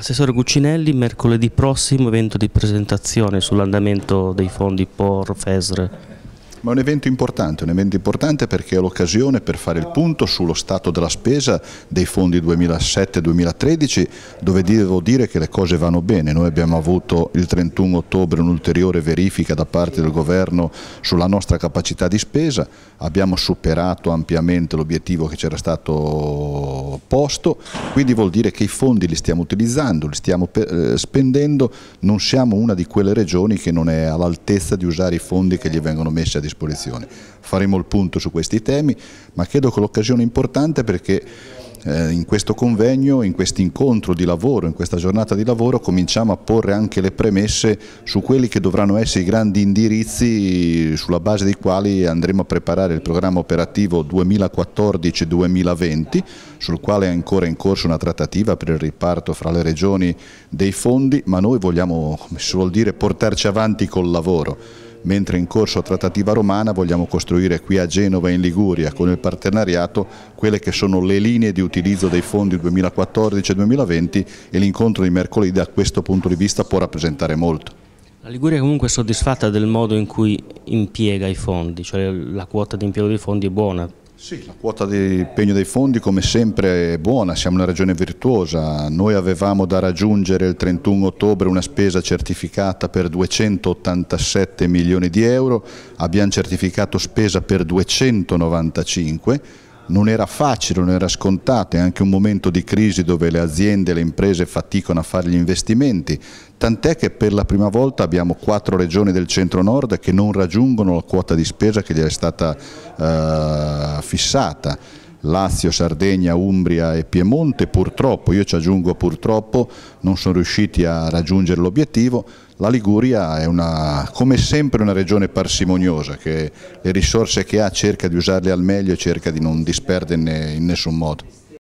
Assessore Guccinelli, mercoledì prossimo evento di presentazione sull'andamento dei fondi POR, FESR. Ma è un evento importante, un evento importante perché è l'occasione per fare il punto sullo stato della spesa dei fondi 2007-2013 dove devo dire che le cose vanno bene. Noi abbiamo avuto il 31 ottobre un'ulteriore verifica da parte del governo sulla nostra capacità di spesa, abbiamo superato ampiamente l'obiettivo che c'era stato posto, quindi vuol dire che i fondi li stiamo utilizzando, li stiamo eh, spendendo, non siamo una di quelle regioni che non è all'altezza di usare i fondi che gli vengono messi a disposizione. Faremo il punto su questi temi, ma credo che l'occasione è importante perché eh, in questo convegno, in questo incontro di lavoro, in questa giornata di lavoro cominciamo a porre anche le premesse su quelli che dovranno essere i grandi indirizzi sulla base dei quali andremo a preparare il programma operativo 2014-2020 sul quale è ancora in corso una trattativa per il riparto fra le regioni dei fondi ma noi vogliamo, come si vuol dire, portarci avanti col lavoro mentre in corso trattativa romana vogliamo costruire qui a Genova e in Liguria con il partenariato quelle che sono le linee di utilizzo dei fondi 2014-2020 e l'incontro di mercoledì da questo punto di vista può rappresentare molto. La Liguria è comunque soddisfatta del modo in cui impiega i fondi, cioè la quota di impiego dei fondi è buona, sì, la quota di impegno dei fondi come sempre è buona, siamo una regione virtuosa, noi avevamo da raggiungere il 31 ottobre una spesa certificata per 287 milioni di euro, abbiamo certificato spesa per 295 non era facile, non era scontato, è anche un momento di crisi dove le aziende e le imprese faticano a fare gli investimenti, tant'è che per la prima volta abbiamo quattro regioni del centro-nord che non raggiungono la quota di spesa che gli è stata eh, fissata Lazio, Sardegna, Umbria e Piemonte purtroppo, io ci aggiungo purtroppo, non sono riusciti a raggiungere l'obiettivo. La Liguria è una, come sempre una regione parsimoniosa che le risorse che ha cerca di usarle al meglio e cerca di non disperderne in nessun modo.